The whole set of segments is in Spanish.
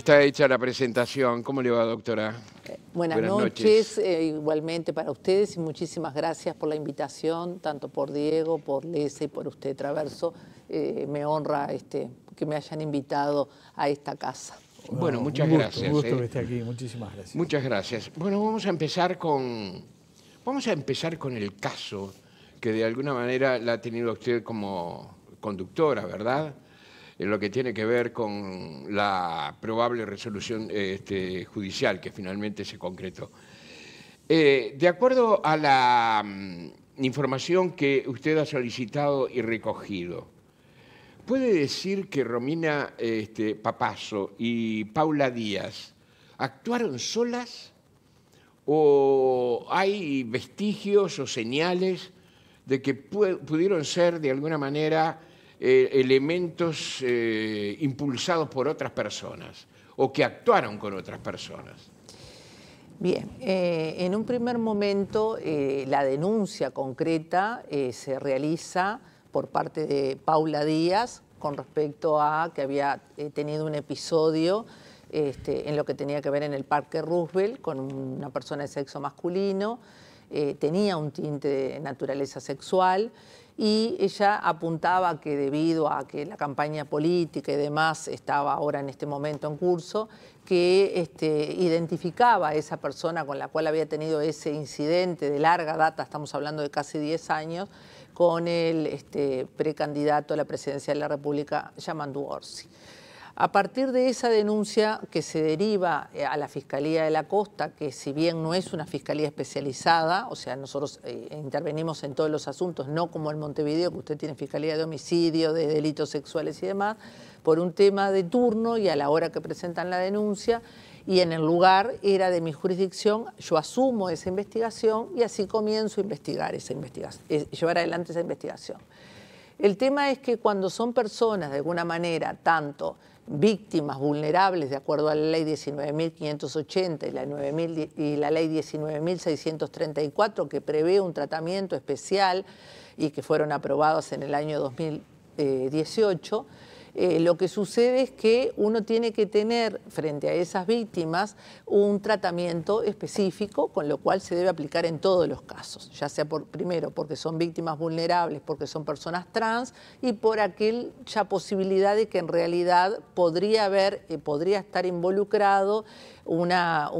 Está hecha la presentación. ¿Cómo le va, doctora? Eh, buenas, noches, eh, igualmente para ustedes y muchísimas gracias por la invitación, tanto por Diego, por Lese y por usted, Traverso. Eh, me honra este, que me hayan invitado a esta casa. Bueno, muchas gracias. Un gusto que esté aquí, muchísimas gracias. Muchas gracias. Bueno, vamos a empezar con, vamos a empezar con el caso que de alguna manera la ha tenido usted como conductora, ¿verdad? en lo que tiene que ver con la probable resolución este, judicial que finalmente se concretó. Eh, de acuerdo a la mm, información que usted ha solicitado y recogido, ¿puede decir que Romina este, Papazo y Paula Díaz actuaron solas o hay vestigios o señales de que pudieron ser de alguna manera eh, elementos eh, impulsados por otras personas o que actuaron con otras personas. Bien, eh, en un primer momento la denuncia concreta se realiza por parte de Paula Díaz con respecto a que había tenido un episodio este, en lo que tenía que ver en el Parque Roosevelt con una persona de sexo masculino, tenía un tinte de naturaleza sexual y ella apuntaba que debido a que la campaña política y demás estaba ahora en este momento en curso, que este, identificaba a esa persona con la cual había tenido ese incidente de larga data, estamos hablando de casi 10 años, con el este, precandidato a la presidencia de la República, Yamandu Orsi. A partir de esa denuncia que se deriva eh, a la Fiscalía de la Costa, que si bien no es una fiscalía especializada, o sea, nosotros eh, intervenimos en todos los asuntos, no como en Montevideo, que usted tiene fiscalía de homicidio, de delitos sexuales y demás, por un tema de turno y a la hora que presentan la denuncia, y en el lugar era de mi jurisdicción, yo asumo esa investigación y así comienzo a investigar esa investigación, llevar adelante esa investigación. El tema es que cuando son personas, de alguna manera, tanto víctimas vulnerables de acuerdo a la ley 19.580 y la, y la ley 19.634 que prevé un tratamiento especial y que fueron aprobados en el año 2018 eh, lo que sucede es que uno tiene que tener frente a esas víctimas un tratamiento específico, con lo cual se debe aplicar en todos los casos, ya sea por, primero porque son víctimas vulnerables, porque son personas trans y por aquella posibilidad de que en realidad podría haber, eh, podría estar involucrado una,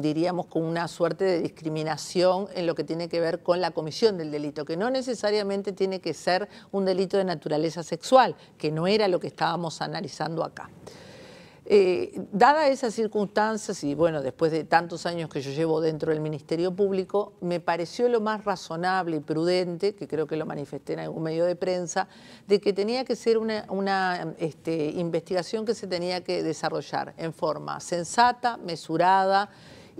diríamos, con una suerte de discriminación en lo que tiene que ver con la comisión del delito, que no necesariamente tiene que ser un delito de naturaleza sexual, que no era lo que estábamos analizando acá. Eh, dada esas circunstancias y bueno, después de tantos años que yo llevo dentro del Ministerio Público, me pareció lo más razonable y prudente, que creo que lo manifesté en algún medio de prensa, de que tenía que ser una, este, investigación que se tenía que desarrollar en forma sensata, mesurada,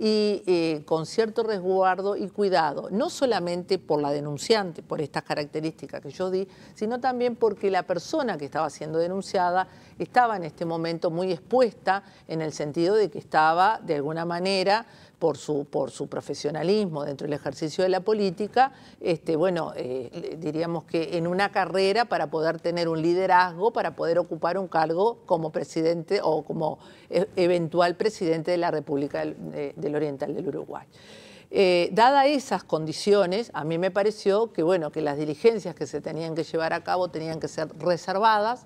y eh, con cierto resguardo y cuidado, no solamente por la denunciante, por estas características que yo di, sino también porque la persona que estaba siendo denunciada estaba en este momento muy expuesta en el sentido de que estaba de alguna manera por su, profesionalismo dentro del ejercicio de la política, este, bueno, eh, diríamos que en una carrera para poder tener un liderazgo, para poder ocupar un cargo como presidente o como e, eventual presidente de la República del, Oriental del Uruguay. Eh, dada esas condiciones, a mí me pareció que, bueno, que las diligencias que se tenían que llevar a cabo tenían que ser reservadas.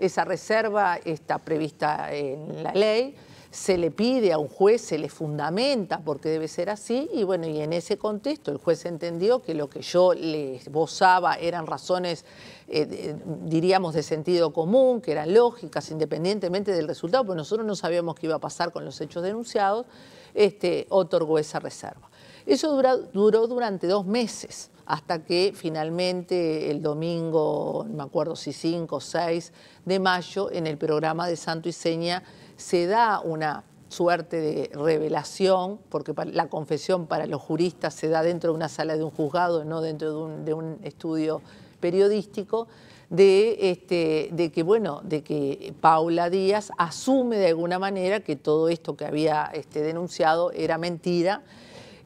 Esa reserva está prevista en la ley se le pide a un juez, se le fundamenta porque debe ser así, y bueno, y en ese contexto el juez entendió que lo que yo le esbozaba eran razones, eh, diríamos, de sentido común, que eran lógicas, independientemente del resultado, porque nosotros no sabíamos qué iba a pasar con los hechos denunciados, este, otorgó esa reserva. Eso duró durante dos meses hasta que finalmente el domingo, no me acuerdo si 5 o 6 de mayo, en el programa de Santo y Seña, se da una suerte de revelación, porque la confesión para los juristas se da dentro de una sala de un juzgado, no dentro de un, estudio periodístico, este, de, que, bueno, de que Paula Díaz asume de alguna manera que todo esto que había este, denunciado era mentira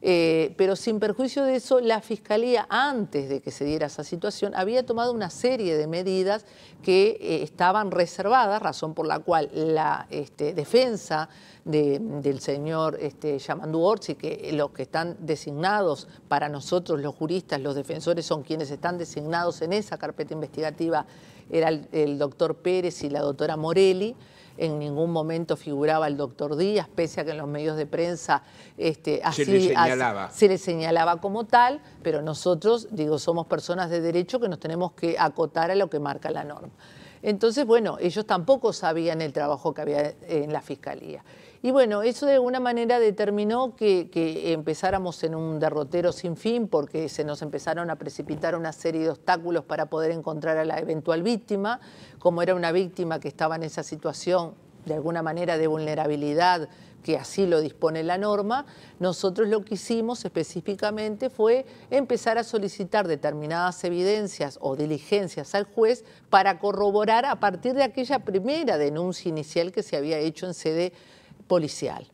eh, pero sin perjuicio de eso, la Fiscalía, antes de que se diera esa situación, había tomado una serie de medidas que eh, estaban reservadas, razón por la cual la este, defensa del señor este, Yamandu Orsi, que los que están designados para nosotros, los juristas, los defensores, son quienes están designados en esa carpeta investigativa, era el doctor Pérez y la doctora Morelli en ningún momento figuraba el doctor Díaz, pese a que en los medios de prensa este, se, le señalaba. como tal, pero nosotros, digo, somos personas de derecho que nos tenemos que acotar a lo que marca la norma. Entonces, bueno, ellos tampoco sabían el trabajo que había en la fiscalía. Y bueno, eso de alguna manera determinó que, empezáramos en un derrotero sin fin porque se nos empezaron a precipitar una serie de obstáculos para poder encontrar a la eventual víctima, como era una víctima que estaba en esa situación de alguna manera de vulnerabilidad que así lo dispone la norma, nosotros lo que hicimos específicamente fue empezar a solicitar determinadas evidencias o diligencias al juez para corroborar a partir de aquella primera denuncia inicial que se había hecho en sede policial.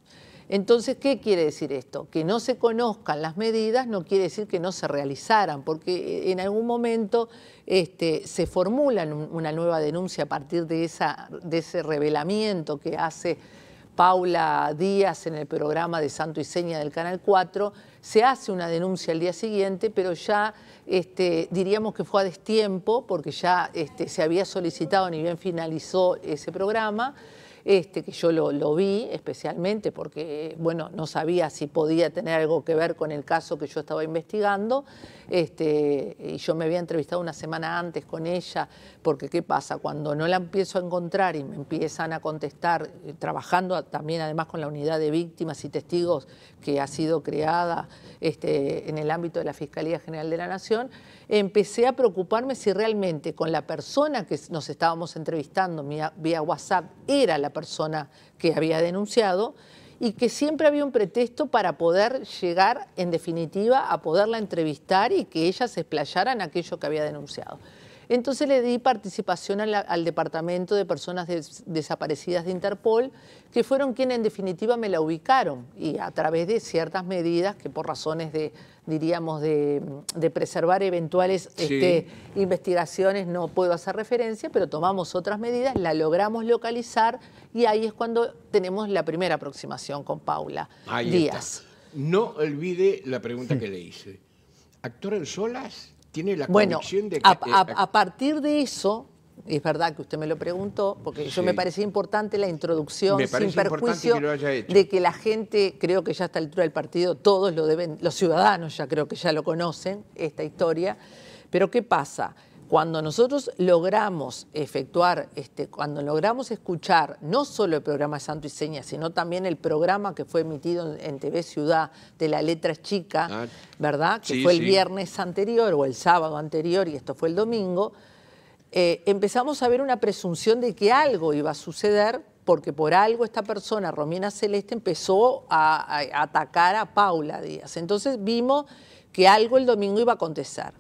Entonces, ¿qué quiere decir esto? Que no se conozcan las medidas no quiere decir que no se realizaran, porque eh, en algún momento este, se formula una nueva denuncia a partir de, esa, ese revelamiento que hace Paula Díaz en el programa de Santo y Seña del Canal 4, se hace una denuncia al día siguiente, pero ya este, diríamos que fue a destiempo, porque ya este, se había solicitado ni bien finalizó ese programa, este, que yo lo, vi especialmente porque, bueno, no sabía si podía tener algo que ver con el caso que yo estaba investigando, este, y yo me había entrevistado una semana antes con ella, porque ¿qué pasa? Cuando no la empiezo a encontrar y me empiezan a contestar, eh, trabajando también además con la unidad de víctimas y testigos que ha sido creada este, en el ámbito de la Fiscalía General de la Nación, empecé a preocuparme si realmente con la persona que nos estábamos entrevistando vía WhatsApp era la persona que había denunciado y que siempre había un pretexto para poder llegar, en definitiva, a poderla entrevistar y que ella se en aquello que había denunciado. Entonces le di participación al Departamento de Personas Desaparecidas de Interpol, que fueron quienes en definitiva me la ubicaron y a través de ciertas medidas que por razones de, diríamos, de, preservar eventuales este, investigaciones no puedo hacer referencia, pero tomamos otras medidas, la logramos localizar y ahí es cuando tenemos la primera aproximación con Paula Díaz. No olvide la pregunta que le hice. en solas? tiene la bueno, de que... Eh, a, partir de eso, es verdad que usted me lo preguntó, porque yo me parecía importante la introducción sin perjuicio de que la gente, creo que ya a la altura del partido, todos lo deben, los ciudadanos ya creo que ya lo conocen, esta historia. Pero ¿qué pasa? Cuando nosotros logramos efectuar, este, cuando logramos escuchar no solo el programa de Santo y Seña, sino también el programa que fue emitido en, TV Ciudad de la letra chica, ah, ¿verdad? Que fue el viernes anterior o el sábado anterior y esto fue el domingo, eh, empezamos a ver una presunción de que algo iba a suceder porque por algo esta persona, Romina Celeste, empezó a, atacar a Paula Díaz. Entonces vimos que algo el domingo iba a acontecer.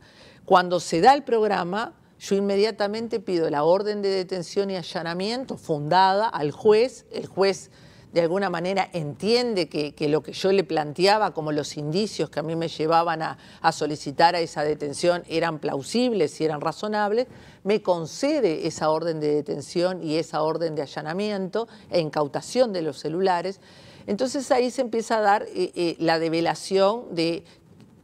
Cuando se da el programa, yo inmediatamente pido la orden de detención y allanamiento fundada al juez. El juez de alguna manera entiende que, lo que yo le planteaba como los indicios que a mí me llevaban a, solicitar a esa detención eran plausibles y eran razonables, me concede esa orden de detención y esa orden de allanamiento e incautación de los celulares. Entonces ahí se empieza a dar eh, eh, la develación de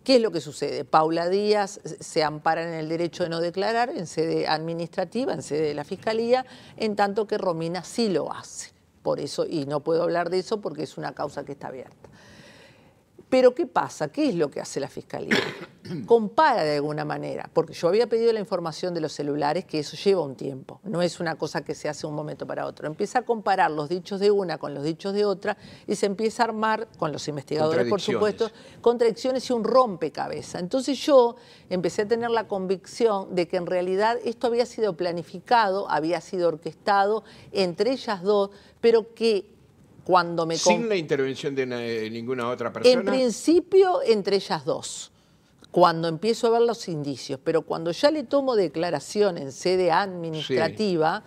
¿Qué es lo que sucede? Paula Díaz se ampara en el derecho de no declarar en sede administrativa, en sede de la Fiscalía, en tanto que Romina sí lo hace. Por eso, y no puedo hablar de eso porque es una causa que está abierta. Pero ¿qué pasa? ¿Qué es lo que hace la Fiscalía? Compara de alguna manera, porque yo había pedido la información de los celulares, que eso lleva un tiempo, no es una cosa que se hace un momento para otro. Empieza a comparar los dichos de una con los dichos de otra y se empieza a armar, con los investigadores por supuesto, contradicciones y un rompecabezas. Entonces yo empecé a tener la convicción de que en realidad esto había sido planificado, había sido orquestado entre ellas dos, pero que me... Sin la intervención de, eh, ninguna otra persona. En principio, entre ellas dos, cuando empiezo a ver los indicios, pero cuando ya le tomo declaración en sede administrativa,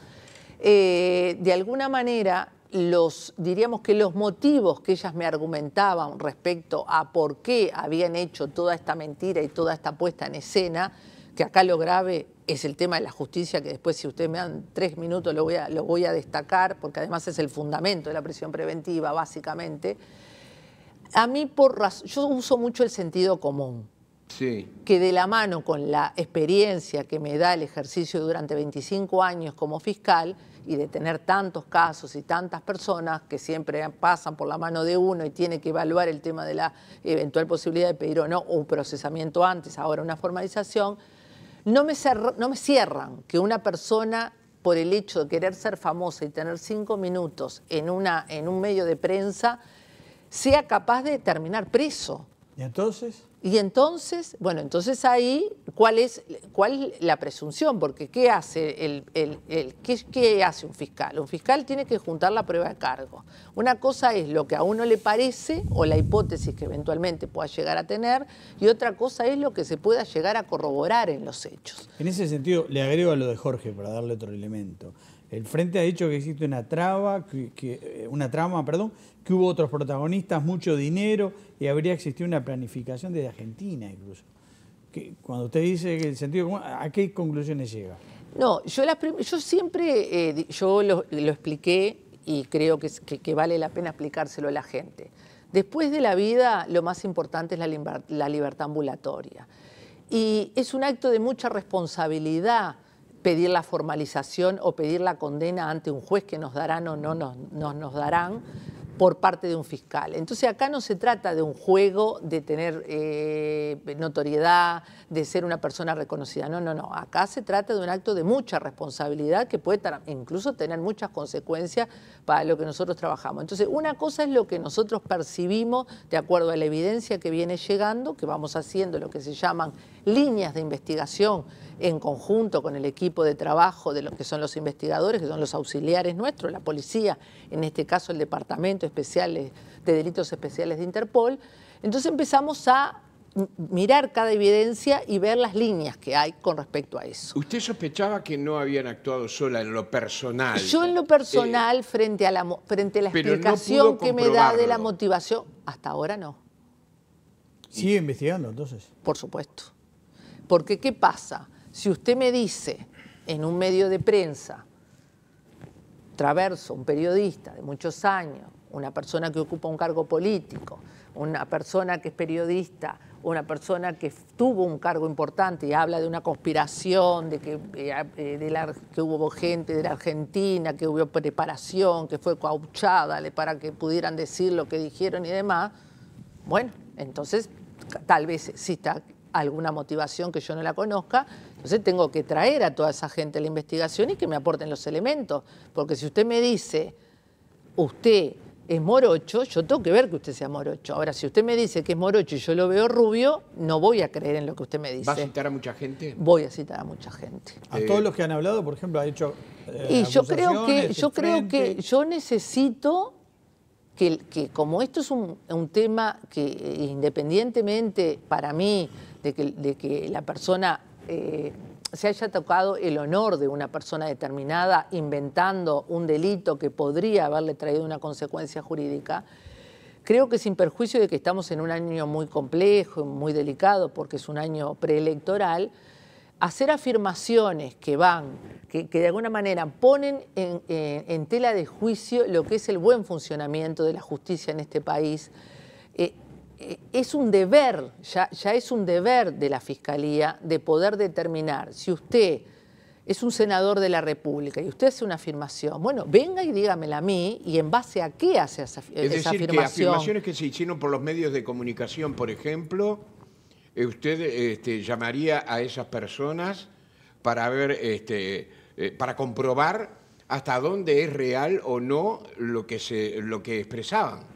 eh, de alguna manera los, diríamos que los motivos que ellas me argumentaban respecto a por qué habían hecho toda esta mentira y toda esta puesta en escena, que acá lo grave es el tema de la justicia, que después si ustedes me dan tres minutos lo voy a, destacar, porque además es el fundamento de la prisión preventiva, básicamente. A mí, por yo uso mucho el sentido común. que de la mano con la experiencia que me da el ejercicio durante 25 años como fiscal y de tener tantos casos y tantas personas que siempre pasan por la mano de uno y tiene que evaluar el tema de la eventual posibilidad de pedir o no un procesamiento antes, ahora una formalización, no me, cierran que una persona por el hecho de querer ser famosa y tener cinco minutos en, una, en un medio de prensa, sea capaz de terminar preso. ¿Y entonces? Y entonces, bueno, entonces ahí, ¿cuál es, cuál la presunción? Porque ¿qué hace, el, el, qué hace un fiscal? Un fiscal tiene que juntar la prueba de cargo. Una cosa es lo que a uno le parece o la hipótesis que eventualmente pueda llegar a tener y otra cosa es lo que se pueda llegar a corroborar en los hechos. En ese sentido, le agrego a lo de Jorge para darle otro elemento. El Frente ha dicho que existe una traba, que, eh, una trama, perdón, que hubo otros protagonistas, mucho dinero y habría existido una planificación desde Argentina incluso. Que, cuando usted dice que el sentido común, ¿a qué conclusiones llega? No, yo, siempre eh, yo lo, expliqué y creo que, vale la pena explicárselo a la gente. Después de la vida, lo más importante es la, libertad ambulatoria. Y es un acto de mucha responsabilidad pedir la formalización o pedir la condena ante un juez que nos darán o no nos, nos, darán por parte de un fiscal. Entonces acá no se trata de un juego, de tener eh, notoriedad, de ser una persona reconocida. No, no, no. Acá se trata de un acto de mucha responsabilidad que puede incluso tener muchas consecuencias para lo que nosotros trabajamos. Entonces, una cosa es lo que nosotros percibimos de acuerdo a la evidencia que viene llegando, que vamos haciendo lo que se llaman líneas de investigación en conjunto con el equipo de trabajo de los que son los investigadores, que son los auxiliares nuestros, la policía, en este caso el Departamento Especiales de Delitos Especiales de Interpol. Entonces empezamos a mirar cada evidencia y ver las líneas que hay con respecto a eso. ¿Usted sospechaba que no habían actuado sola en lo personal? Yo en lo personal, eh, frente, a la, frente a la explicación que me da de la motivación, hasta ahora no. ¿Sigue investigando entonces? Por supuesto. Porque ¿qué pasa? Si usted me dice en un medio de prensa, Traverso, un periodista de muchos años, una persona que ocupa un cargo político, una persona que es periodista, una persona que tuvo un cargo importante y habla de una conspiración, de que, eh, eh, hubo gente de la Argentina, que hubo preparación, que fue cauchada para que pudieran decir lo que dijeron y demás, bueno, entonces tal vez exista alguna motivación que yo no la conozca, entonces tengo que traer a toda esa gente a la investigación y que me aporten los elementos. Porque si usted me dice, usted es morocho, yo tengo que ver que usted sea morocho. Ahora, si usted me dice que es morocho y yo lo veo rubio, no voy a creer en lo que usted me dice. ¿Va a citar a mucha gente? Voy a citar a mucha gente. A eh, todos los que han hablado, por ejemplo, ha hecho. Eh, y yo creo que, yo creo que yo necesito que, que como esto es un, tema que eh, independientemente para mí de de que la persona eh, se haya tocado el honor de una persona determinada inventando un delito que podría haberle traído una consecuencia jurídica, creo que sin perjuicio de que estamos en un año muy complejo, muy delicado, porque es un año preelectoral, hacer afirmaciones que van, que, de alguna manera ponen eh, en, tela de juicio lo que es el buen funcionamiento de la justicia en este país, eh, es un deber, ya, es un deber de la Fiscalía de poder determinar si usted es un senador de la República y usted hace una afirmación, bueno, venga y dígamela a mí y en base a qué hace esa, afirmación. Es decir, afirmaciones que se hicieron por los medios de comunicación, por ejemplo, eh, usted este, llamaría a esas personas para ver, este, eh, para comprobar hasta dónde es real o no lo que, se, lo que expresaban.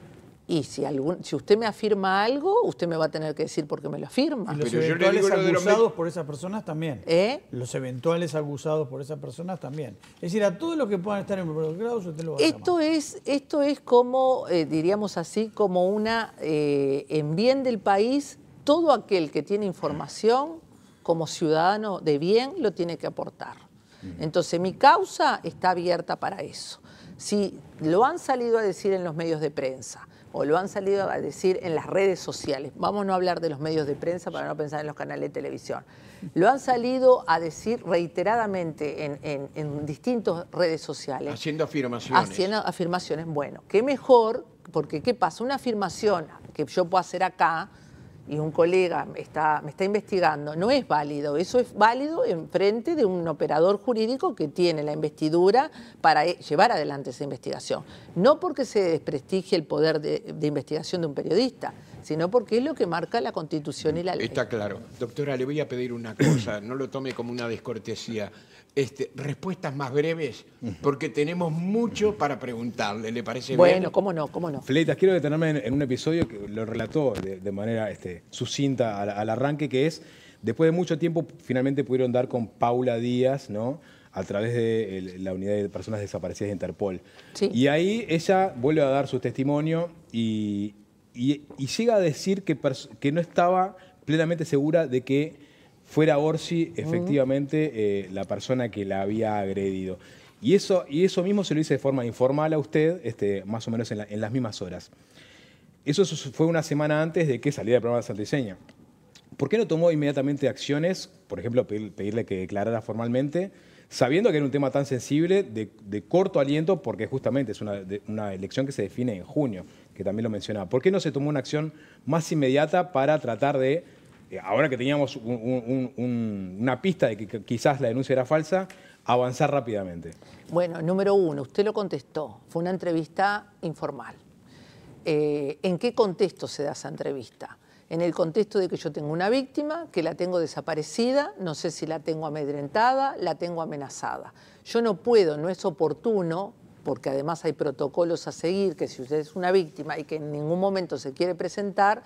Y si, algún, si usted me afirma algo, usted me va a tener que decir por qué me lo afirma. los eventuales abusados por esas personas también. ¿Eh? Los eventuales abusados por esas personas también. Es decir, a todos los que puedan estar involucrados, usted lo va a esto es Esto es como, eh, diríamos así, como una, eh, en bien del país, todo aquel que tiene información como ciudadano de bien lo tiene que aportar. Mm. Entonces mi causa está abierta para eso. Si lo han salido a decir en los medios de prensa, o lo han salido a decir en las redes sociales, vamos no a hablar de los medios de prensa para no pensar en los canales de televisión, lo han salido a decir reiteradamente en, en distintas redes sociales. Haciendo afirmaciones. Haciendo afirmaciones, bueno, qué mejor, porque ¿qué pasa? Una afirmación que yo puedo hacer acá, y un colega está, me está investigando, no es válido. Eso es válido en frente de un operador jurídico que tiene la investidura para eh, llevar adelante esa investigación. No porque se desprestigie el poder de, de investigación de un periodista, sino porque es lo que marca la Constitución y la ley. Está claro. Doctora, le voy a pedir una cosa, no lo tome como una descortesía. Este, respuestas más breves, porque tenemos mucho para preguntarle, ¿le parece bueno, bien? Bueno, cómo no, cómo no. Fleitas, quiero detenerme en, un episodio que lo relató de, manera este, sucinta al, arranque, que es, después de mucho tiempo, finalmente pudieron dar con Paula Díaz, ¿no? a través de la unidad de personas desaparecidas de Interpol. Y ahí ella vuelve a dar su testimonio y, llega a decir que, que no estaba plenamente segura de que fuera Orsi efectivamente eh, la persona que la había agredido. Y eso, y eso mismo se lo hice de forma informal a usted, este, más o menos en, las mismas horas. Eso fue una semana antes de que saliera el programa de Santiseña. ¿Por qué no tomó inmediatamente acciones, por ejemplo, pedirle que declarara formalmente, sabiendo que era un tema tan sensible, de, corto aliento, porque justamente es una, una elección que se define en junio, que también lo mencionaba? ¿Por qué no se tomó una acción más inmediata para tratar de eh, ahora que teníamos una pista de que quizás la denuncia era falsa, avanzar rápidamente? Bueno, número uno, usted lo contestó, fue una entrevista informal. Eh, ¿En qué contexto se da esa entrevista? En el contexto de que yo tengo una víctima, que la tengo desaparecida, no sé si la tengo amedrentada, la tengo amenazada. Yo no puedo, no es oportuno, porque además hay protocolos a seguir, que si usted es una víctima y que en ningún momento se quiere presentar,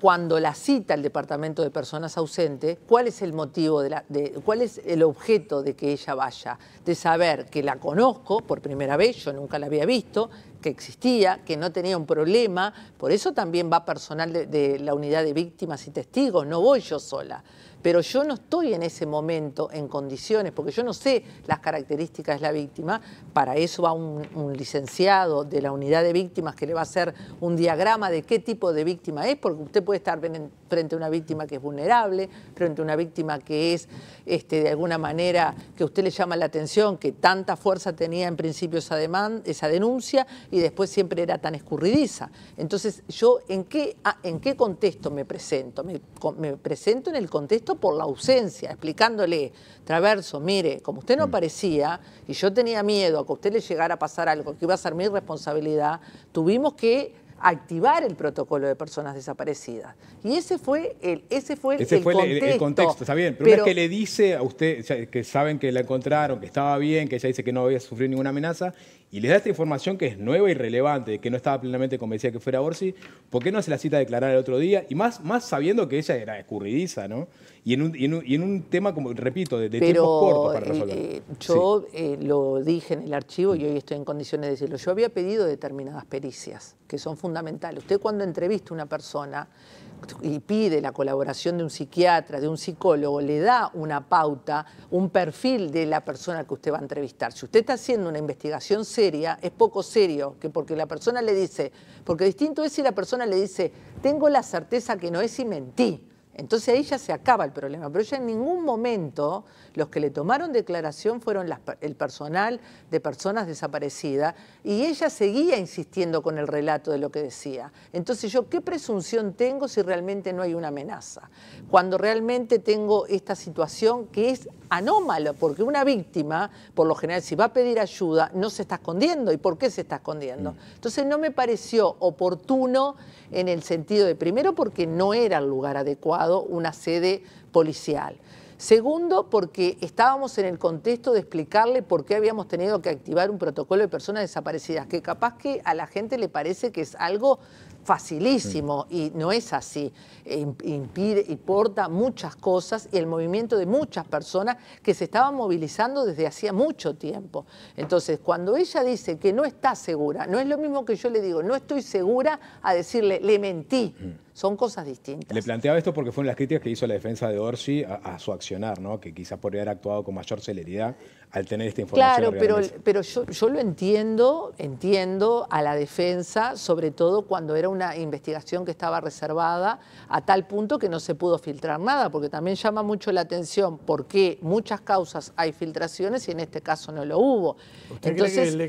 cuando la cita el departamento de personas ausentes, cuál es el motivo, de, la, cuál es el objeto de que ella vaya, de saber que la conozco por primera vez, yo nunca la había visto, que existía, que no tenía un problema, por eso también va personal de la unidad de víctimas y testigos, no voy yo sola pero yo no estoy en ese momento en condiciones, porque yo no sé las características de la víctima, para eso va un, licenciado de la unidad de víctimas que le va a hacer un diagrama de qué tipo de víctima es, porque usted puede estar frente a una víctima que es vulnerable, frente a una víctima que es, este, de alguna manera, que a usted le llama la atención, que tanta fuerza tenía en principio esa, esa denuncia y después siempre era tan escurridiza. Entonces, ¿yo en qué, ah, en qué contexto me presento? Me, presento en el contexto por la ausencia, explicándole, Traverso, mire, como usted no mm. aparecía y yo tenía miedo a que a usted le llegara a pasar algo que iba a ser mi responsabilidad, tuvimos que activar el protocolo de personas desaparecidas. Y ese fue el, ese fue fue contexto. El, contexto, está bien. Pero, una vez que le dice a usted, que saben que la encontraron, que estaba bien, que ella dice que no había sufrido ninguna amenaza, y les da esta información que es nueva y relevante, que no estaba plenamente convencida que fuera Orsi, ¿por qué no se la cita a declarar el otro día? Y más, más sabiendo que ella era escurridiza, ¿no? y en un, tema, como repito, de, tiempos cortos para eh, resolver. Eh, yo eh, lo dije en el archivo y hoy estoy en condiciones de decirlo. Yo había pedido determinadas pericias que son fundamentales. Usted cuando entrevista a una persona y pide la colaboración de un psiquiatra, de un psicólogo, le da una pauta, un perfil de la persona que usted va a entrevistar. Si usted está haciendo una investigación seria, es poco serio, que porque la persona le dice, porque distinto es si la persona le dice, tengo la certeza que no es y mentí. Entonces ahí ya se acaba el problema, pero ya en ningún momento los que le tomaron declaración fueron el personal de personas desaparecidas y ella seguía insistiendo con el relato de lo que decía. Entonces yo, ¿qué presunción tengo si realmente no hay una amenaza? Cuando realmente tengo esta situación que es anómala, porque una víctima, por lo general, si va a pedir ayuda, no se está escondiendo. ¿Y por qué se está escondiendo? Mm. Entonces no me pareció oportuno en el sentido de, primero, porque no era el lugar adecuado, una sede policial. Segundo, porque estábamos en el contexto de explicarle por qué habíamos tenido que activar un protocolo de personas desaparecidas, que capaz que a la gente le parece que es algo facilísimo y no es así. Eh, impide, importa muchas cosas y el movimiento de muchas personas que se estaban movilizando desde hacía mucho tiempo. Entonces, cuando ella dice que no está segura, no es lo mismo que yo le digo, no estoy segura a decirle, le mentí. Son cosas distintas. Le planteaba esto porque fueron las críticas que hizo la defensa de Orsi a, su accionar, ¿no? que quizás podría haber actuado con mayor celeridad al tener esta información. Claro, pero, pero yo, yo lo entiendo, entiendo a la defensa, sobre todo cuando era un una investigación que estaba reservada a tal punto que no se pudo filtrar nada, porque también llama mucho la atención por qué muchas causas hay filtraciones y en este caso no lo hubo. ¿Usted Entonces, cree que el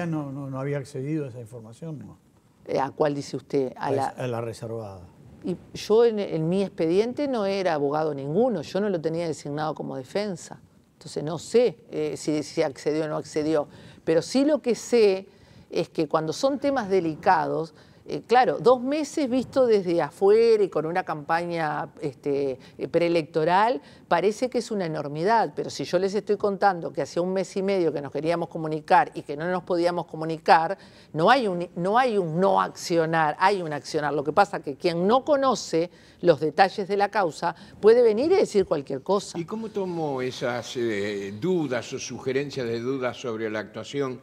ex no, no, había accedido a esa información? Eh, ¿A cuál dice usted? A, la, reservada. Y yo en, mi expediente no era abogado ninguno, yo no lo tenía designado como defensa. Entonces no sé eh, si, si, accedió o no accedió. Pero sí lo que sé es que cuando son temas delicados, eh, claro, dos meses visto desde afuera y con una campaña este, eh, preelectoral, parece que es una enormidad, pero si yo les estoy contando que hacía un mes y medio que nos queríamos comunicar y que no nos podíamos comunicar, no hay un no, hay un no accionar, hay un accionar. Lo que pasa es que quien no conoce los detalles de la causa puede venir y decir cualquier cosa. ¿Y cómo tomó esas eh, dudas o sugerencias de dudas sobre la actuación?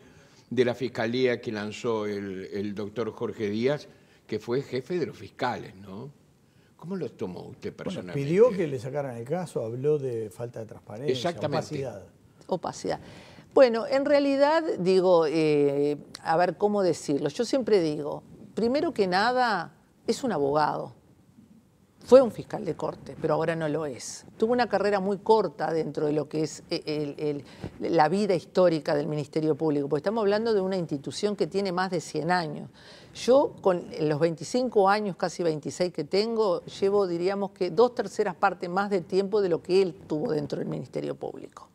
de la fiscalía que lanzó el, doctor Jorge Díaz, que fue jefe de los fiscales, ¿no? ¿Cómo lo tomó usted personalmente? pidió que le sacaran el caso, habló de falta de transparencia, opacidad. Opacidad. Bueno, en realidad digo, eh, a ver cómo decirlo, yo siempre digo, primero que nada, es un abogado. Fue un fiscal de corte, pero ahora no lo es. Tuvo una carrera muy corta dentro de lo que es eh, la vida histórica del Ministerio Público, porque estamos hablando de una institución que tiene más de 100 años. Yo, con los 25 años, casi 26 que tengo, llevo, diríamos que, dos terceras partes más de tiempo de lo que él tuvo dentro del Ministerio Público.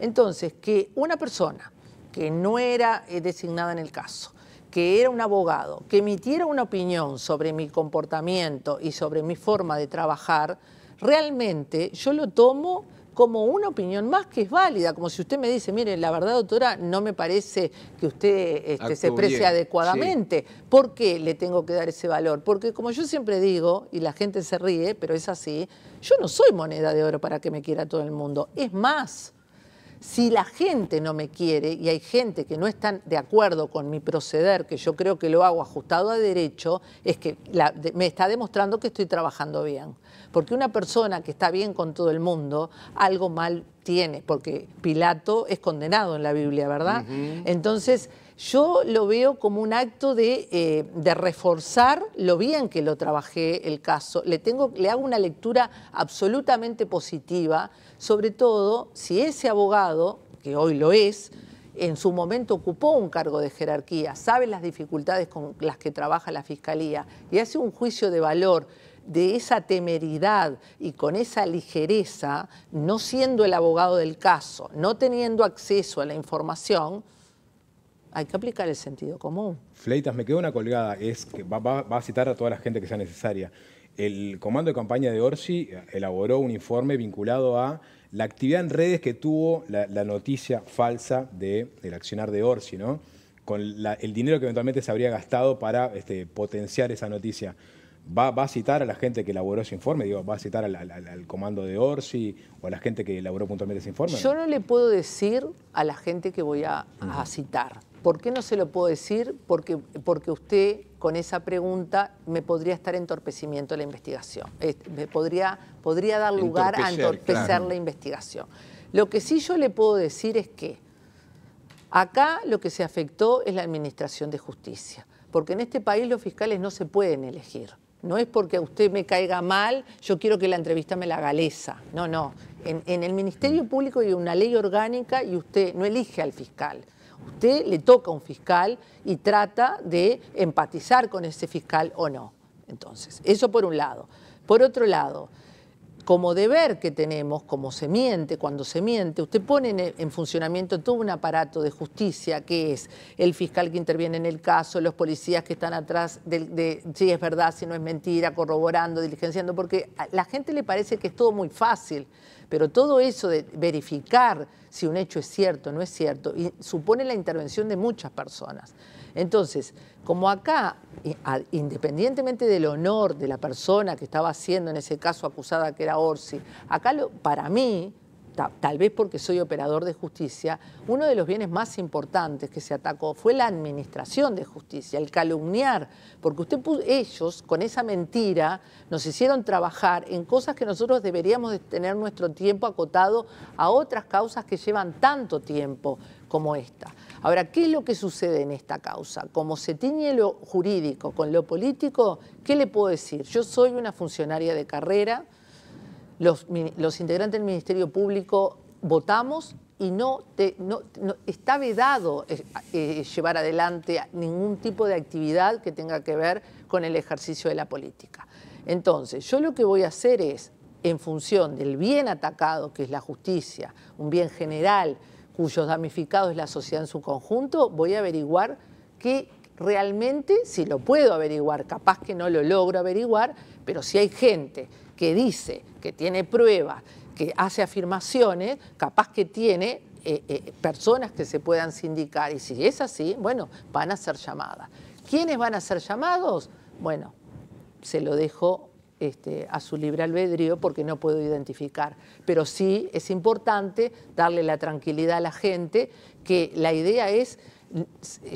Entonces, que una persona que no era eh, designada en el caso, que era un abogado, que emitiera una opinión sobre mi comportamiento y sobre mi forma de trabajar, realmente yo lo tomo como una opinión más que es válida, como si usted me dice, mire, la verdad, doctora, no me parece que usted este, se exprese adecuadamente. ¿Por qué le tengo que dar ese valor? Porque como yo siempre digo, y la gente se ríe, pero es así, yo no soy moneda de oro para que me quiera todo el mundo. Es más, si la gente no me quiere y hay gente que no está de acuerdo con mi proceder, que yo creo que lo hago ajustado a derecho, es que me está demostrando que estoy trabajando bien. Porque una persona que está bien con todo el mundo, algo mal tiene, porque Pilato es condenado en la Biblia, ¿verdad? Entonces, yo lo veo como un acto eh, de, reforzar lo bien que lo trabajé el caso. tengo, le hago una lectura absolutamente positiva sobre todo si ese abogado, que hoy lo es, en su momento ocupó un cargo de jerarquía, sabe las dificultades con las que trabaja la Fiscalía y hace un juicio de valor de esa temeridad y con esa ligereza, no siendo el abogado del caso, no teniendo acceso a la información, hay que aplicar el sentido común. Fleitas, me queda una colgada, es que va a citar a toda la gente que sea necesaria el comando de campaña de Orsi elaboró un informe vinculado a la actividad en redes que tuvo la, noticia falsa de, del accionar de Orsi, ¿no? Con el dinero que eventualmente se habría gastado para este, potenciar esa noticia. Va, a citar a la gente que elaboró ese informe? Digo, ¿Va a citar al, comando de Orsi o a la gente que elaboró puntualmente ese informe? Yo no le puedo decir a la gente que voy a citar. ¿Por qué no se lo puedo decir? Porque, porque usted con esa pregunta me podría estar entorpecimiento la investigación. Me podría, podría dar lugar a entorpecer la investigación. Lo que sí yo le puedo decir es que acá lo que se afectó es la administración de justicia, porque en este país los fiscales no se pueden elegir. No es porque a usted me caiga mal, yo quiero que la entrevista me la galeza. No, no. en el Ministerio Público hay una ley orgánica y usted no elige al fiscal usted le toca a un fiscal y trata de empatizar con ese fiscal o no. Entonces, eso por un lado. Por otro lado, como deber que tenemos, como se miente, cuando se miente, usted pone en, funcionamiento todo un aparato de justicia que es el fiscal que interviene en el caso, los policías que están atrás de, si es verdad, si no es mentira, corroborando, diligenciando, porque a la gente le parece que es todo muy fácil, pero todo eso de verificar si un hecho es cierto o no es cierto supone la intervención de muchas personas. Entonces, como acá, independientemente del honor de la persona que estaba siendo en ese caso acusada que era Orsi, acá para mí, tal vez porque soy operador de justicia, uno de los bienes más importantes que se atacó fue la administración de justicia, el calumniar, porque usted ellos con esa mentira nos hicieron trabajar en cosas que nosotros deberíamos tener nuestro tiempo acotado a otras causas que llevan tanto tiempo como esta. Ahora, ¿qué es lo que sucede en esta causa? Como se tiñe lo jurídico con lo político, ¿qué le puedo decir? Yo soy una funcionaria de carrera, los, integrantes del Ministerio Público votamos y no, está vedado eh, eh, llevar adelante ningún tipo de actividad que tenga que ver con el ejercicio de la política. Entonces, yo lo que voy a hacer es, en función del bien atacado, que es la justicia, un bien general, cuyos damnificados es la sociedad en su conjunto, voy a averiguar que realmente, si lo puedo averiguar, capaz que no lo logro averiguar, pero si hay gente que dice, que tiene pruebas, que hace afirmaciones, capaz que tiene eh, eh, personas que se puedan sindicar y si es así, bueno, van a ser llamadas. ¿Quiénes van a ser llamados? Bueno, se lo dejo este, a su libre albedrío porque no puedo identificar. Pero sí es importante darle la tranquilidad a la gente que la idea es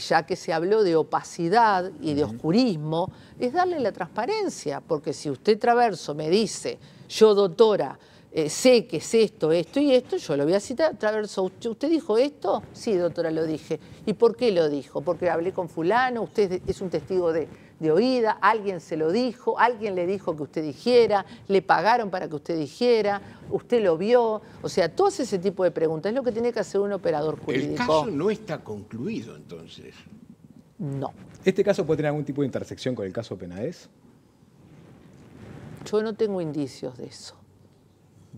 ya que se habló de opacidad y de oscurismo, es darle la transparencia, porque si usted traverso me dice, yo doctora, eh, sé que es esto, esto y esto, yo lo voy a citar, traverso, ¿usted dijo esto? Sí, doctora, lo dije. ¿Y por qué lo dijo? Porque hablé con fulano, usted es un testigo de de oída, alguien se lo dijo, alguien le dijo que usted dijera, le pagaron para que usted dijera, usted lo vio, o sea, todo ese tipo de preguntas es lo que tiene que hacer un operador jurídico. El caso no está concluido entonces. No. ¿Este caso puede tener algún tipo de intersección con el caso Penaez? Yo no tengo indicios de eso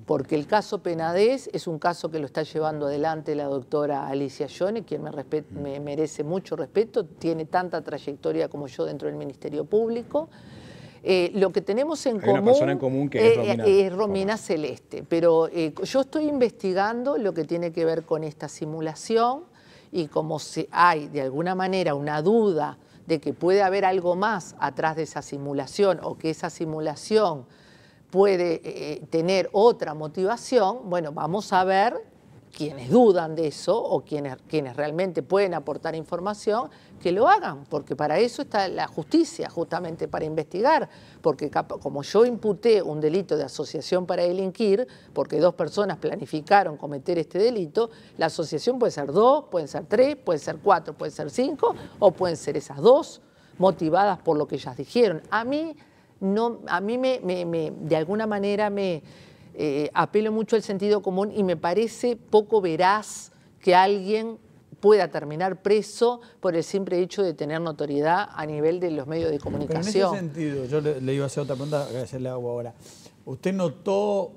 porque el caso Penadez es un caso que lo está llevando adelante la doctora Alicia Yone, quien me, merece mucho respeto, tiene tanta trayectoria como yo dentro del Ministerio Público. Eh, lo que tenemos en común, es Romina, Celeste, pero eh, yo estoy investigando lo que tiene que ver con esta simulación y como si hay de alguna manera una duda de que puede haber algo más atrás de esa simulación o que esa simulación puede eh, eh, tener otra motivación, bueno, vamos a ver quienes dudan de eso o quienes, quienes realmente pueden aportar información, que lo hagan, porque para eso está la justicia, justamente para investigar, porque como yo imputé un delito de asociación para delinquir, porque dos personas planificaron cometer este delito, la asociación puede ser dos, pueden ser tres, pueden ser cuatro, pueden ser cinco, o pueden ser esas dos motivadas por lo que ellas dijeron. A mí no, a mí me, de alguna manera me eh, apelo mucho al sentido común y me parece poco veraz que alguien pueda terminar preso por el simple hecho de tener notoriedad a nivel de los medios de comunicación. en ese sentido, yo le, iba a hacer otra pregunta, agradecerle le ahora. ¿Usted notó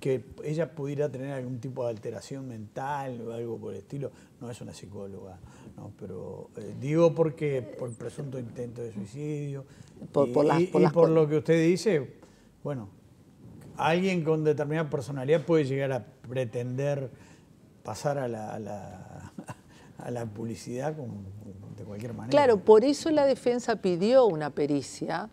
que ella pudiera tener algún tipo de alteración mental o algo por el estilo? No es una psicóloga, no, pero eh, digo porque por presunto intento de suicidio, y, por, lo que usted dice, bueno, alguien con determinada personalidad puede llegar a pretender pasar a la, a la, publicidad de cualquier manera. Claro, por eso la defensa pidió una pericia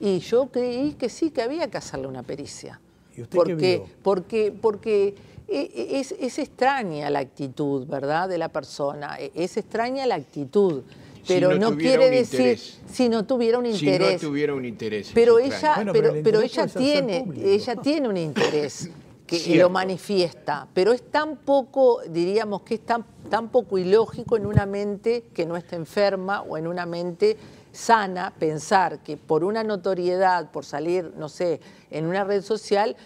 y yo creí que sí, que había que hacerle una pericia. ¿Y usted qué vio? Porque, e, e, es, es extraña la actitud, ¿verdad?, de la persona, e, es extraña la actitud pero no, quiere decir si no tuviera un interés. Si no tuviera un interés. Pero ella, pero, ella tiene, ella tiene un interés que lo manifiesta, pero es tan poco, diríamos que es tan, tan poco ilógico en una mente que no está enferma o en una mente sana pensar que por una notoriedad, por salir, no sé, en una red social,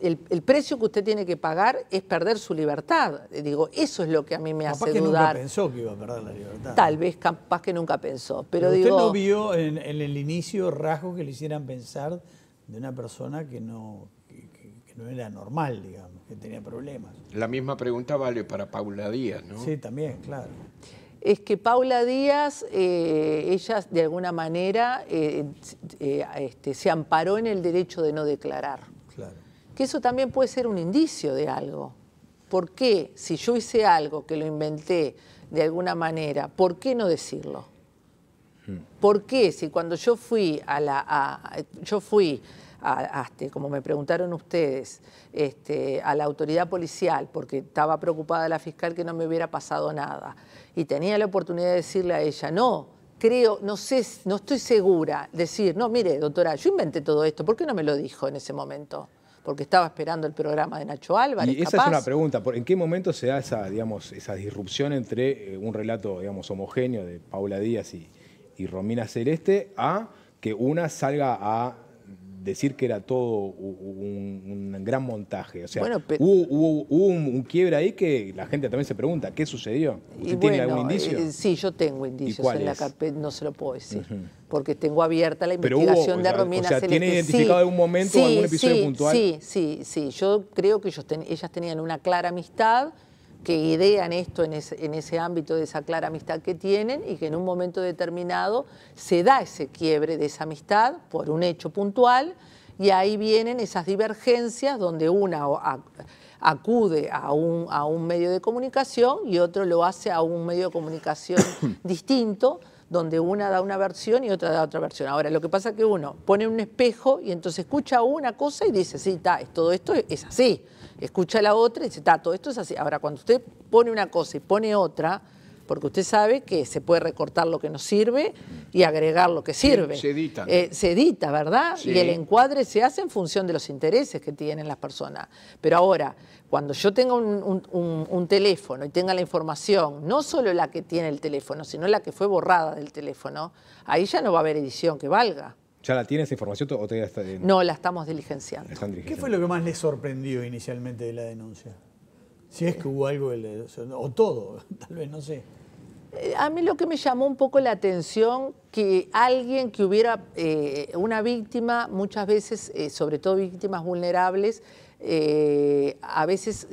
el, precio que usted tiene que pagar es perder su libertad. Eh, digo, eso es lo que a mí me capaz hace que dudar. Nunca pensó que iba a perder la libertad. Tal vez, capaz que nunca pensó. Pero, digo, ¿Usted no vio en, el inicio rasgos que le hicieran pensar de una persona que no, que no era normal, digamos, que tenía problemas? La misma pregunta vale para Paula Díaz, ¿no? Sí, también, claro es que Paula Díaz, eh, ella de alguna manera eh, eh, este, se amparó en el derecho de no declarar. Que eso también puede ser un indicio de algo. ¿Por qué, si yo hice algo que lo inventé de alguna manera, por qué no decirlo? Hmm. ¿Por qué, si cuando yo fui a la... yo fui este, como me preguntaron ustedes, este, a la autoridad policial, porque estaba preocupada la fiscal que no me hubiera pasado nada. Y tenía la oportunidad de decirle a ella, no, creo, no sé, no estoy segura, decir, no, mire, doctora, yo inventé todo esto, ¿por qué no me lo dijo en ese momento? Porque estaba esperando el programa de Nacho Álvarez. Y esa es una pregunta, ¿en qué momento se da esa, digamos, esa disrupción entre eh, un relato, digamos, homogéneo de Paula Díaz y, y Romina Celeste a que una salga a decir que era todo un, gran montaje. O sea, hubo, hubo, un, quiebra quiebre ahí que la gente también se pregunta, ¿qué sucedió? ¿Usted tiene algún indicio? Eh, sí, yo tengo indicios en la carpeta, no se lo puedo decir. Porque tengo abierta la investigación de Romina O sea, ¿tiene identificado algún momento o algún episodio puntual? Sí, sí, sí. Yo creo que ellas tenían una clara amistad que idean esto en ese, en ese, ámbito de esa clara amistad que tienen y que en un momento determinado se da ese quiebre de esa amistad por un hecho puntual y ahí vienen esas divergencias donde una acude a un, a un medio de comunicación y otro lo hace a un medio de comunicación distinto donde una da una versión y otra da otra versión. Ahora, lo que pasa es que uno pone un espejo y entonces escucha una cosa y dice, sí, está, todo esto es así escucha la otra y dice, todo esto es así. Ahora, cuando usted pone una cosa y pone otra, porque usted sabe que se puede recortar lo que no sirve y agregar lo que sirve. se edita. Eh, se edita, ¿verdad? Y el encuadre se hace en función de los intereses que tienen las personas. Pero ahora, cuando yo tenga un, un, teléfono y tenga la información, no solo la que tiene el teléfono, sino la que fue borrada del teléfono, ahí ya no va a haber edición que valga. ¿Ya la tienes esa información o No, la estamos diligenciando. ¿Qué fue lo que más le sorprendió inicialmente de la denuncia? Si es que hubo algo, o todo, tal vez, no sé. Eh, a mí lo que me llamó un poco la atención, que alguien que hubiera, eh, una víctima, muchas veces, eh, sobre todo víctimas vulnerables, a veces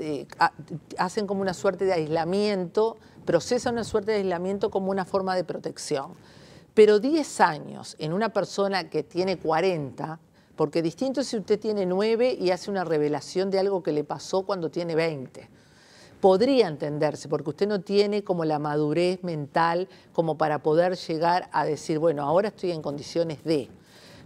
hacen como una suerte de aislamiento, procesan una suerte de aislamiento como una forma de protección. Pero 10 años en una persona que tiene 40, porque distinto si usted tiene 9 y hace una revelación de algo que le pasó cuando tiene 20. Podría entenderse, porque usted no tiene como la madurez mental como para poder llegar a decir, bueno, ahora estoy en condiciones de.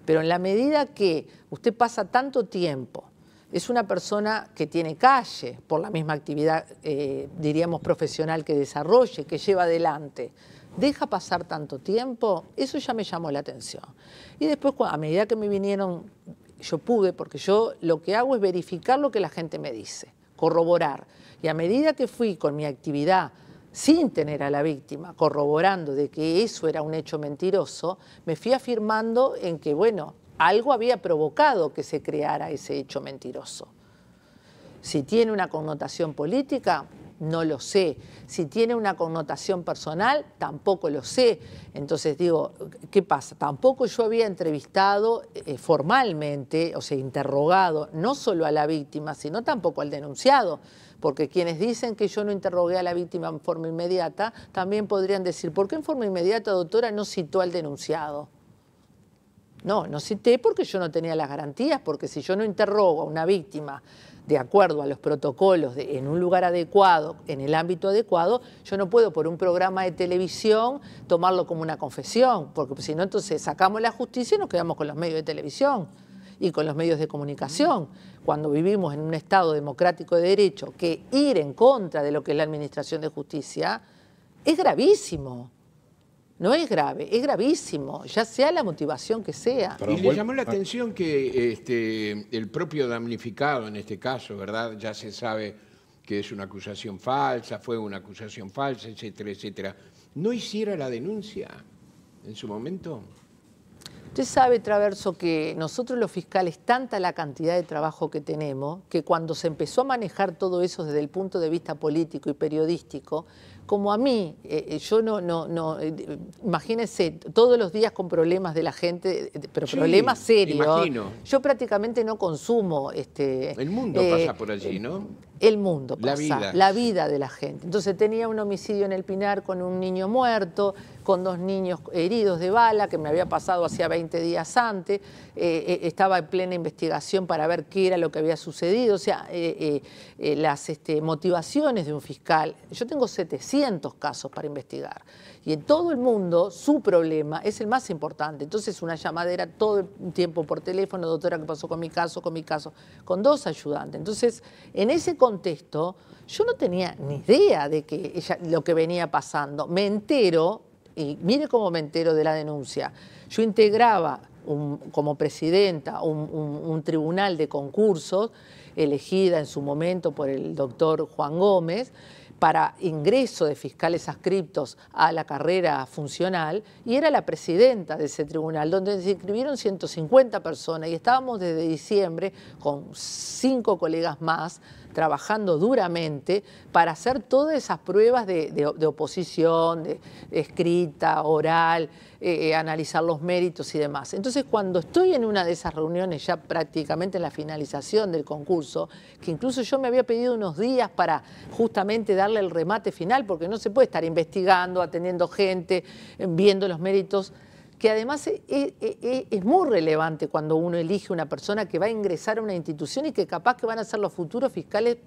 Pero en la medida que usted pasa tanto tiempo, es una persona que tiene calle por la misma actividad, eh, diríamos, profesional que desarrolle, que lleva adelante, deja pasar tanto tiempo, eso ya me llamó la atención. Y después, a medida que me vinieron, yo pude, porque yo lo que hago es verificar lo que la gente me dice, corroborar. Y a medida que fui con mi actividad, sin tener a la víctima, corroborando de que eso era un hecho mentiroso, me fui afirmando en que, bueno, algo había provocado que se creara ese hecho mentiroso. Si tiene una connotación política, no lo sé. Si tiene una connotación personal, tampoco lo sé. Entonces digo, ¿qué pasa? Tampoco yo había entrevistado eh, formalmente, o sea, interrogado, no solo a la víctima, sino tampoco al denunciado. Porque quienes dicen que yo no interrogué a la víctima en forma inmediata, también podrían decir, ¿por qué en forma inmediata, doctora, no citó al denunciado? No, no cité porque yo no tenía las garantías, porque si yo no interrogo a una víctima de acuerdo a los protocolos en un lugar adecuado, en el ámbito adecuado, yo no puedo por un programa de televisión tomarlo como una confesión, porque si no, entonces sacamos la justicia y nos quedamos con los medios de televisión y con los medios de comunicación, cuando vivimos en un Estado democrático de derecho, que ir en contra de lo que es la Administración de Justicia es gravísimo. No es grave, es gravísimo, ya sea la motivación que sea. Y le llamó la ah. atención que este, el propio damnificado, en este caso, ¿verdad? Ya se sabe que es una acusación falsa, fue una acusación falsa, etcétera, etcétera. ¿No hiciera la denuncia en su momento? Usted sabe, Traverso, que nosotros los fiscales, tanta la cantidad de trabajo que tenemos, que cuando se empezó a manejar todo eso desde el punto de vista político y periodístico, como a mí, eh, eh, yo no, no, no, eh, imagínense, todos los días con problemas de la gente, pero problemas serios. Yo prácticamente no consumo. Este, el mundo pasa por allí, ¿no? el mundo la vida. de la gente. Entonces tenía un homicidio en el Pinar con un niño muerto, con dos niños heridos de bala, que me había pasado hacía 20 días antes, eh, eh, estaba en plena investigación para ver qué era lo que había sucedido, o sea, eh, las este, motivaciones de un fiscal. Yo tengo 700 casos para investigar y en todo el mundo su problema es el más importante. Entonces una llamadera todo el tiempo por teléfono, doctora, ¿qué pasó con mi caso? Con mi caso, con dos ayudantes. Entonces, en ese contexto, yo no tenía ni idea de que lo que venía pasando. Me entero, y mire cómo me entero de la denuncia. Yo integraba como presidenta un, un tribunal de concursos, elegida en su momento por el doctor Juan Gómez, para ingreso de fiscales adscriptos a la carrera funcional y era la presidenta de ese tribunal, donde se inscribieron 150 personas y estábamos desde diciembre con cinco colegas más trabajando duramente para hacer todas esas pruebas de, oposición, escrita, oral, eh, eh, analizar los méritos y demás. Entonces, cuando estoy en una de esas reuniones, ya prácticamente en la finalización del concurso, que incluso yo me había pedido unos días para justamente darle el remate final, porque no se puede estar investigando, atendiendo gente, eh, viendo los méritos que además e, e, e, es, muy relevante cuando uno elige una persona que va a ingresar a una institución y que capaz que van a ser los futuros fiscales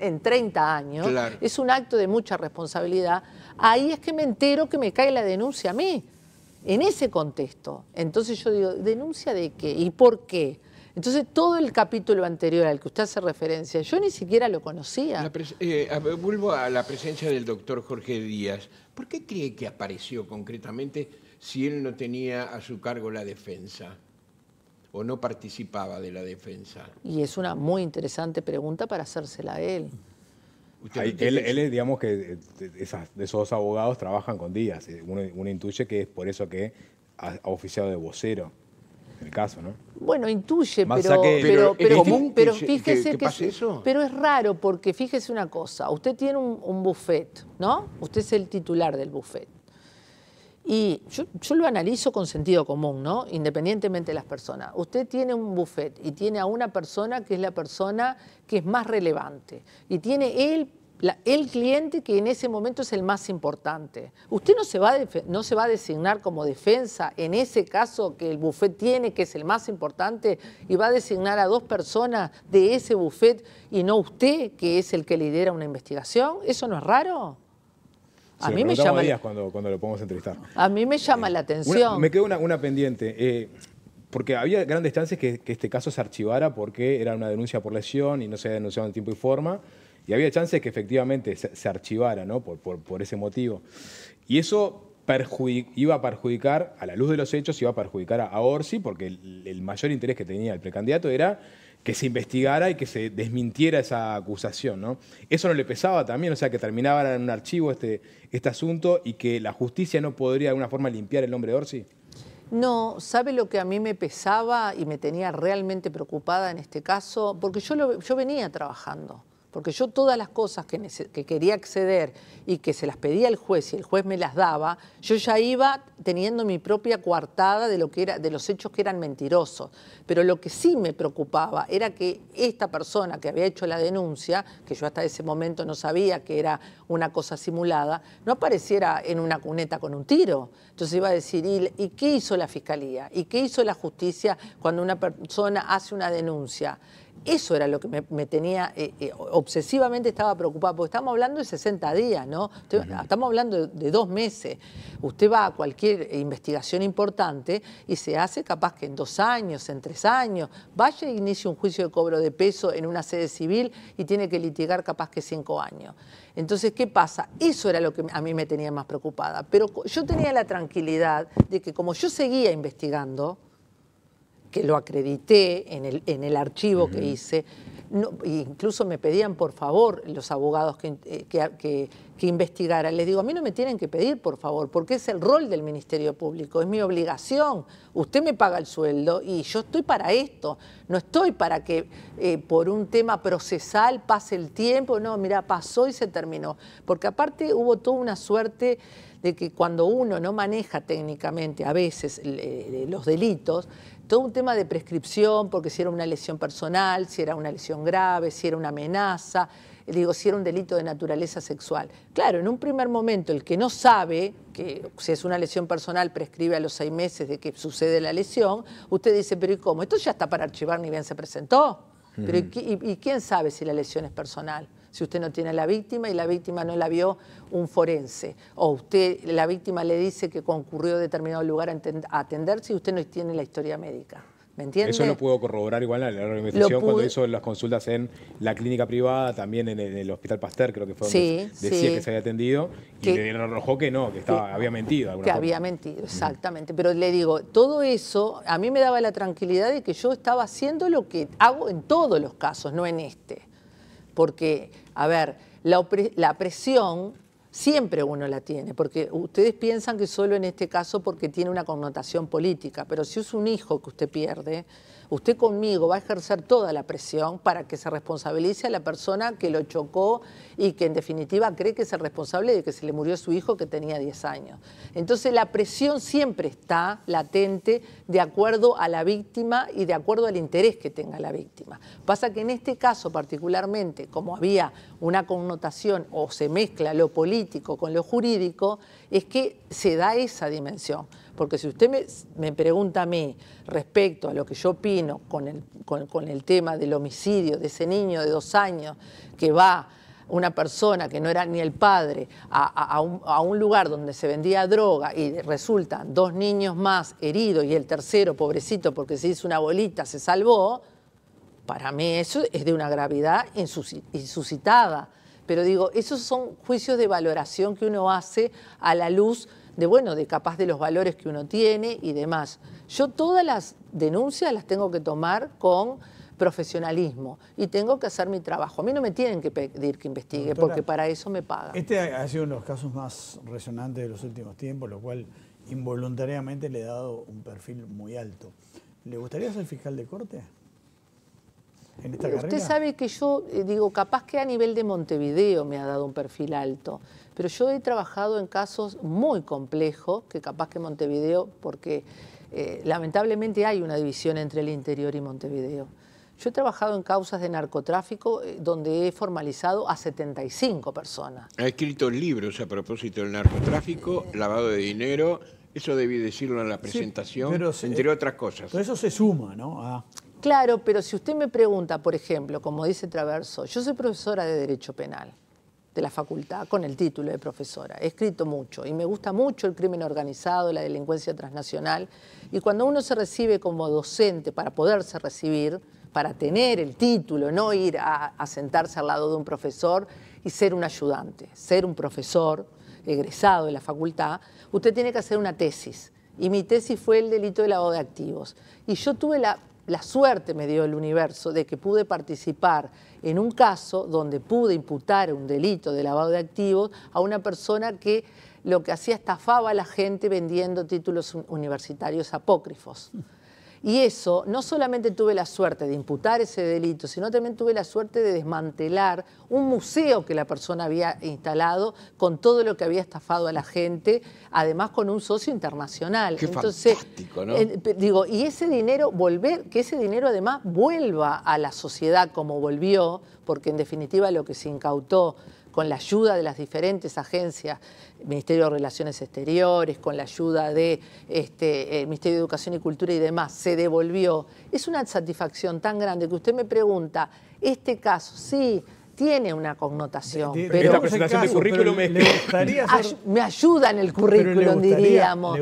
en 30 años. Es un acto de mucha responsabilidad. Ahí es que me entero que me cae la denuncia a mí, en ese contexto. Entonces yo digo, ¿denuncia de qué? ¿Y por qué? Entonces, todo el capítulo anterior al que usted hace referencia, yo ni siquiera lo conocía. Eh, vuelvo a la presencia del doctor Jorge Díaz. ¿Por qué cree que apareció concretamente si él no tenía a su cargo la defensa o no participaba de la defensa? Y es una muy interesante pregunta para hacérsela a él. él, él, digamos que eh, esas, esos abogados trabajan con Díaz. Eh, uno, intuye que es por eso que ha, oficiado de vocero en el caso, ¿no? Bueno, intuye, pero, es fíjese que, pero es raro porque fíjese una cosa, usted tiene un, un buffet, ¿no? Usted es el titular del buffet. Y yo, lo analizo con sentido común, ¿no? Independientemente de las personas. Usted tiene un buffet y tiene a una persona que es la persona que es más relevante. Y tiene el, el cliente que en ese momento es el más importante. Usted no se, va a no se va a designar como defensa en ese caso que el buffet tiene, que es el más importante, y va a designar a dos personas de ese buffet y no usted, que es el que lidera una investigación. ¿Eso no es raro? a mí me llama cuando, cuando lo podemos entrevistar. A mí me llama eh, la atención. me quedó una, pendiente. Eh, porque había grandes chances que, este caso se archivara porque era una denuncia por lesión y no se había denunciado en tiempo y forma. Y había chances que efectivamente se, archivara ¿no? por, por, ese motivo. Y eso iba a perjudicar, a la luz de los hechos, iba a perjudicar a, Orsi porque el mayor interés que tenía el precandidato era que se investigara y que se desmintiera esa acusación. ¿no? Eso no le pesaba también, o sea, que terminaba en un archivo este, este asunto y que la justicia no podría de alguna forma limpiar el nombre de Orsi. No, ¿sabe lo que a mí me pesaba y me tenía realmente preocupada en este caso? Porque yo, yo venía trabajando porque yo todas las cosas que, quería acceder y que se las pedía el juez y el juez me las daba, yo ya iba teniendo mi propia coartada de, lo que era, de los hechos que eran mentirosos. Pero lo que sí me preocupaba era que esta persona que había hecho la denuncia, que yo hasta ese momento no sabía que era una cosa simulada, no apareciera en una cuneta con un tiro. Entonces iba a decir, ¿y qué hizo la fiscalía? ¿Y qué hizo la justicia cuando una persona hace una denuncia? Eso era lo que me, tenía, eh, eh, obsesivamente estaba preocupada, porque estamos hablando de 60 días, ¿no? Estamos hablando de, dos meses. Usted va a cualquier investigación importante y se hace capaz que en dos años, en tres años, vaya e inicie un juicio de cobro de peso en una sede civil y tiene que litigar capaz que cinco años. Entonces, ¿qué pasa? Eso era lo que a mí me tenía más preocupada. Pero yo tenía la tranquilidad de que como yo seguía investigando, que lo acredité en el, en el archivo que hice, e incluso me pedían por favor los abogados que, eh, que, investigaran. Les digo, a mí no me tienen que pedir por favor, porque es el rol del Ministerio Público, es mi obligación. Usted me paga el sueldo y yo estoy para esto. No estoy para que eh, por un tema procesal pase el tiempo. No, mira, pasó y se terminó. Porque aparte hubo toda una suerte de que cuando uno no maneja técnicamente a veces eh, los delitos, todo un tema de prescripción, porque si era una lesión personal, si era una lesión grave, si era una amenaza, digo, si era un delito de naturaleza sexual. Claro, en un primer momento el que no sabe que si es una lesión personal prescribe a los seis meses de que sucede la lesión, usted dice, pero ¿y cómo? Esto ya está para archivar, ni bien se presentó. Pero y quién sabe si la lesión es personal? si usted no tiene a la víctima y la víctima no la vio un forense, o usted, la víctima le dice que concurrió a determinado lugar a atenderse y usted no tiene la historia médica. ¿Me entiende? Eso lo puedo corroborar igual a la organización cuando hizo las consultas en la clínica privada, también en el, Hospital Pasteur, creo que fue donde sí, decía que se había atendido, y le arrojó que no, que, estaba, había mentido. que había mentido, exactamente. Pero le digo, todo eso a mí me daba la tranquilidad de que yo estaba haciendo lo que hago en todos los casos, no en este porque, a ver, la, presión siempre uno la tiene, porque ustedes piensan que solo en este caso porque tiene una connotación política, pero si es un hijo que usted pierde, usted conmigo va a ejercer toda la presión para que se responsabilice a la persona que lo chocó y que en definitiva cree que es el responsable de que se le murió su hijo que tenía 10 años. Entonces la presión siempre está latente de acuerdo a la víctima y de acuerdo al interés que tenga la víctima. Pasa que en este caso particularmente, como había una connotación o se mezcla lo político con lo jurídico, es que se da esa dimensión. Porque si usted me, pregunta a mí respecto a lo que yo opino con el, con, el tema del homicidio de ese niño de dos años que va una persona que no era ni el padre a, un, lugar donde se vendía droga y resultan dos niños más heridos y el tercero, pobrecito, porque se hizo una bolita, se salvó, para mí eso es de una gravedad insuscitada. Pero digo, esos son juicios de valoración que uno hace a la luz de bueno, de capaz de los valores que uno tiene y demás. Yo todas las denuncias las tengo que tomar con profesionalismo y tengo que hacer mi trabajo. A mí no me tienen que pedir que investigue porque para eso me pagan. Este ha sido uno de los casos más resonantes de los últimos tiempos, lo cual involuntariamente le ha dado un perfil muy alto. ¿Le gustaría ser fiscal de corte? ¿En esta Usted sabe que yo eh, digo, capaz que a nivel de Montevideo me ha dado un perfil alto pero yo he trabajado en casos muy complejos, que capaz que Montevideo, porque eh, lamentablemente hay una división entre el interior y Montevideo. Yo he trabajado en causas de narcotráfico eh, donde he formalizado a 75 personas. Ha escrito libros a propósito del narcotráfico, lavado de dinero, eso debí decirlo en la presentación, entre otras cosas. Pero eso se suma, ¿no? Claro, pero si usted me pregunta, por ejemplo, como dice Traverso, yo soy profesora de Derecho Penal de la facultad con el título de profesora. He escrito mucho y me gusta mucho el crimen organizado, la delincuencia transnacional. Y cuando uno se recibe como docente para poderse recibir, para tener el título, no ir a, sentarse al lado de un profesor y ser un ayudante, ser un profesor egresado de la facultad, usted tiene que hacer una tesis. Y mi tesis fue el delito de lavado de activos. Y yo tuve la la suerte me dio el universo de que pude participar en un caso donde pude imputar un delito de lavado de activos a una persona que lo que hacía estafaba a la gente vendiendo títulos universitarios apócrifos. Y eso, no solamente tuve la suerte de imputar ese delito, sino también tuve la suerte de desmantelar un museo que la persona había instalado con todo lo que había estafado a la gente, además con un socio internacional. Entonces, fantástico, ¿no? digo, y ese dinero, volver, que ese dinero además vuelva a la sociedad como volvió, porque en definitiva lo que se incautó con la ayuda de las diferentes agencias, Ministerio de Relaciones Exteriores, con la ayuda de este, Ministerio de Educación y Cultura y demás, se devolvió. Es una satisfacción tan grande que usted me pregunta, este caso, sí, tiene una connotación. pero, presentación de currículum me, ayuda en el currículum, diríamos.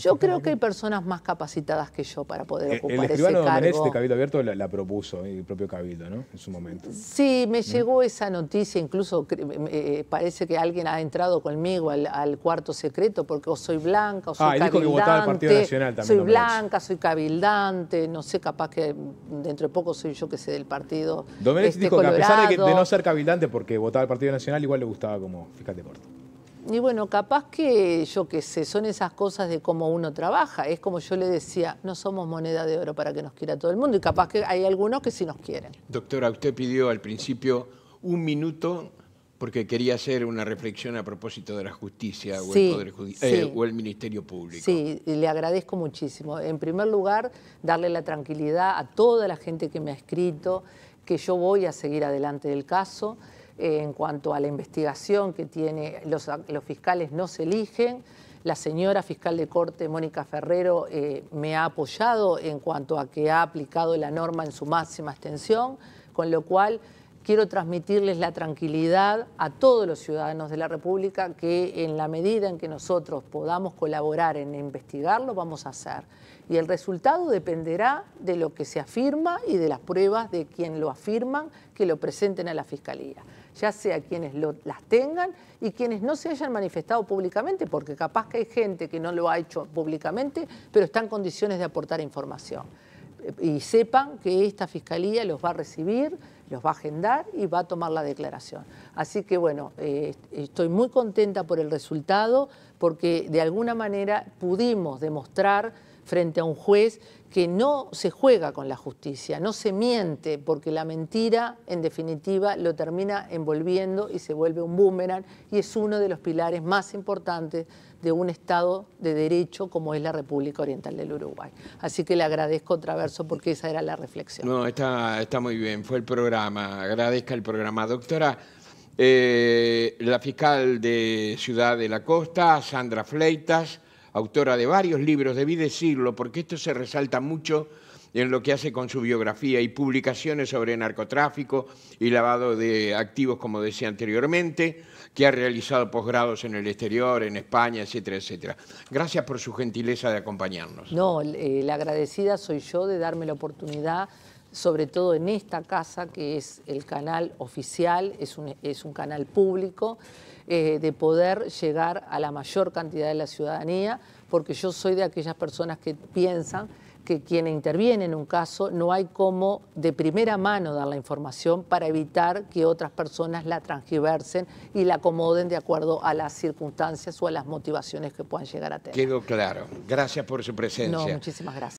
yo creo que hay personas más capacitadas que yo para poder eh, ocupar el, el ese cargo. de Cabildo Abierto la, propuso, eh, el propio Cabildo, ¿no? En su momento. Sí, me mm. llegó esa noticia, incluso eh, parece que alguien ha entrado conmigo al, cuarto secreto porque o soy blanca o ah, soy ah, cabildante. Dijo que votaba Partido Nacional Soy blanca, soy cabildante, no sé, capaz que dentro de poco soy yo que sé del partido. este, colorado, de no ser cabildante porque votaba al Partido Nacional, igual le gustaba como fiscal de Y bueno, capaz que yo qué sé, son esas cosas de cómo uno trabaja. Es como yo le decía, no somos moneda de oro para que nos quiera todo el mundo y capaz que hay algunos que sí nos quieren. Doctora, usted pidió al principio un minuto porque quería hacer una reflexión a propósito de la justicia o, el, eh, o el Ministerio Público. Sí, y le agradezco muchísimo. En primer lugar, darle la tranquilidad a toda la gente que me ha escrito, que yo voy a seguir adelante del caso. Eh, en cuanto a la investigación que tiene, los, fiscales no se eligen. La señora fiscal de corte, Mónica Ferrero, eh, me ha apoyado en cuanto a que ha aplicado la norma en su máxima extensión, con lo cual quiero transmitirles la tranquilidad a todos los ciudadanos de la República que en la medida en que nosotros podamos colaborar en investigarlo, vamos a hacer y el resultado dependerá de lo que se afirma y de las pruebas de quien lo afirman que lo presenten a la Fiscalía, ya sea quienes las tengan y quienes no se hayan manifestado públicamente, porque capaz que hay gente que no lo ha hecho públicamente, pero está en condiciones de aportar información. Y sepan que esta Fiscalía los va a recibir, los va a agendar y va a tomar la declaración. Así que bueno, eh, estoy muy contenta por el resultado, porque de alguna manera pudimos demostrar frente a un juez que no se juega con la justicia, no se miente, porque la mentira, en definitiva, lo termina envolviendo y se vuelve un boomerang y es uno de los pilares más importantes de un Estado de derecho como es la República Oriental del Uruguay. Así que le agradezco, Traverso, porque esa era la reflexión. No, está, está muy bien, fue el programa, agradezca el programa. Doctora, eh, la fiscal de Ciudad de la Costa, Sandra Fleitas, autora de varios libros, debí decirlo, porque esto se resalta mucho en lo que hace con su biografía y publicaciones sobre narcotráfico y lavado de activos, como decía anteriormente, que ha realizado posgrados en el exterior, en España, etcétera, etcétera. Gracias por su gentileza de acompañarnos. No, eh, la agradecida soy yo de darme la oportunidad sobre todo en esta casa, que es el canal oficial, es es un canal público, eh, de poder llegar a la mayor cantidad de la ciudadanía, porque yo soy de aquellas personas que piensan que quien interviene en un caso no hay como de primera mano dar la información para evitar que otras personas la transgiversen y la acomoden de acuerdo a las circunstancias o a las motivaciones que puedan llegar a tener. Quedó claro. Gracias por su presencia. No, muchísimas gracias.